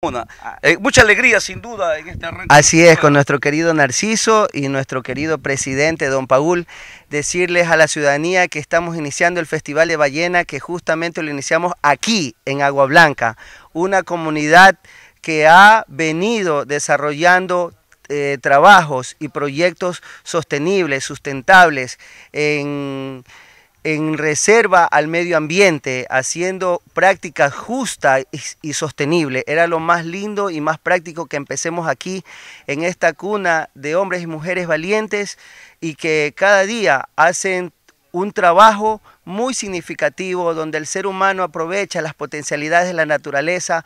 Ah. Eh, mucha alegría sin duda en este Así es, con nuestro querido Narciso y nuestro querido presidente Don Paul, decirles a la ciudadanía que estamos iniciando el Festival de Ballena, que justamente lo iniciamos aquí, en Agua Blanca, una comunidad que ha venido desarrollando eh, trabajos y proyectos sostenibles, sustentables, en en reserva al medio ambiente, haciendo prácticas justas y, sostenibles. Era lo más lindo y más práctico que empecemos aquí en esta cuna de hombres y mujeres valientes y que cada día hacen un trabajo muy significativo donde el ser humano aprovecha las potencialidades de la naturaleza,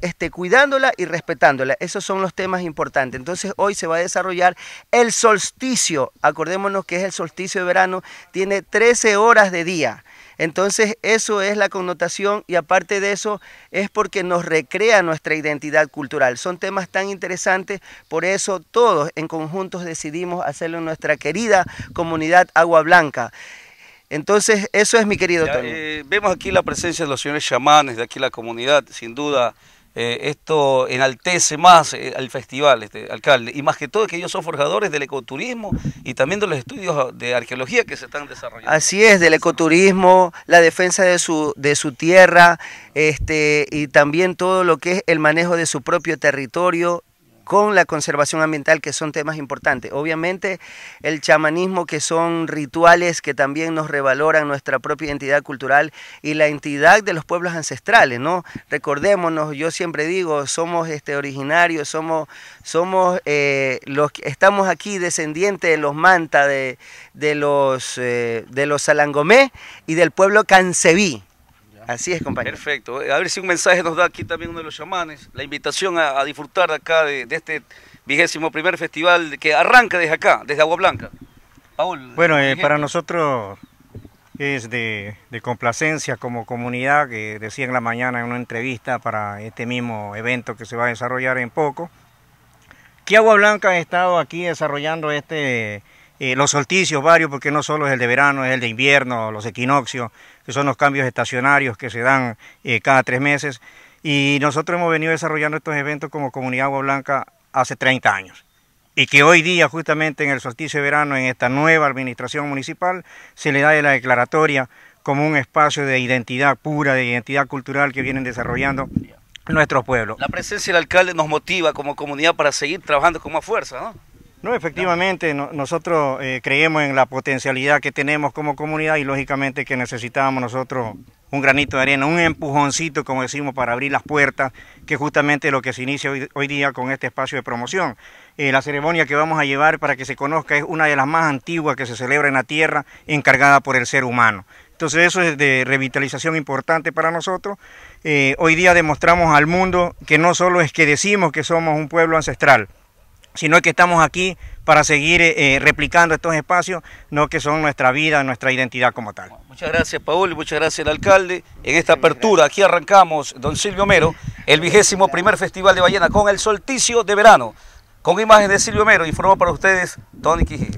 este, cuidándola y respetándola. Esos son los temas importantes. Entonces hoy se va a desarrollar el solsticio. Acordémonos que es el solsticio de verano, tiene 13 horas de día. Entonces eso es la connotación y aparte de eso es porque nos recrea nuestra identidad cultural. Son temas tan interesantes, por eso todos en conjuntos decidimos hacerlo en nuestra querida comunidad Agua Blanca. Entonces, eso es mi querido Tony. Eh, vemos aquí la presencia de los señores chamanes de aquí la comunidad, sin duda eh, esto enaltece más eh, al festival, este, alcalde, y más que todo que ellos son forjadores del ecoturismo y también de los estudios de arqueología que se están desarrollando. Así es, del ecoturismo, la defensa de su, de su tierra, este, y también todo lo que es el manejo de su propio territorio con la conservación ambiental, que son temas importantes. Obviamente el chamanismo, que son rituales que también nos revaloran nuestra propia identidad cultural y la entidad de los pueblos ancestrales, ¿no? Recordémonos, yo siempre digo, somos este, originarios, somos, somos eh, los estamos aquí descendientes de los Manta, de, los, eh, de los Salangomé y del pueblo Canseví. Así es, compañero. Perfecto. A ver si un mensaje nos da aquí también uno de los chamanes, la invitación a, disfrutar de acá de, este vigésimo primer festival que arranca desde acá, desde Agua Blanca. Paul. Bueno, eh, para nosotros es de, complacencia como comunidad, que decía en la mañana en una entrevista para este mismo evento que se va a desarrollar en poco, que Agua Blanca ha estado aquí desarrollando este... Eh, los solsticios varios, porque no solo es el de verano, es el de invierno, los equinoccios, que son los cambios estacionarios que se dan eh, cada tres meses. Y nosotros hemos venido desarrollando estos eventos como Comunidad Agua Blanca hace 30 años. Y que hoy día, justamente en el solsticio de verano, en esta nueva administración municipal, se le da de la declaratoria como un espacio de identidad pura, de identidad cultural que vienen desarrollando nuestros pueblos. La presencia del alcalde nos motiva como comunidad para seguir trabajando con más fuerza, ¿no? No, efectivamente, nosotros eh, creemos en la potencialidad que tenemos como comunidad y lógicamente que necesitábamos nosotros un granito de arena, un empujoncito, como decimos, para abrir las puertas, que justamente lo que se inicia hoy, día con este espacio de promoción. Eh, la ceremonia que vamos a llevar para que se conozca es una de las más antiguas que se celebra en la Tierra, encargada por el ser humano. Entonces eso es de revitalización importante para nosotros. Eh, hoy día demostramos al mundo que no solo es que decimos que somos un pueblo ancestral, sino que estamos aquí para seguir eh, eh, replicando estos espacios, no que son nuestra vida, nuestra identidad como tal. Muchas gracias, Paul, y muchas gracias al alcalde. En esta apertura, aquí arrancamos, don Silvio Mero, el vigésimo primer Festival de Ballena con el solsticio de verano. Con imágenes de Silvio Mero, informó para ustedes Tony Quijé.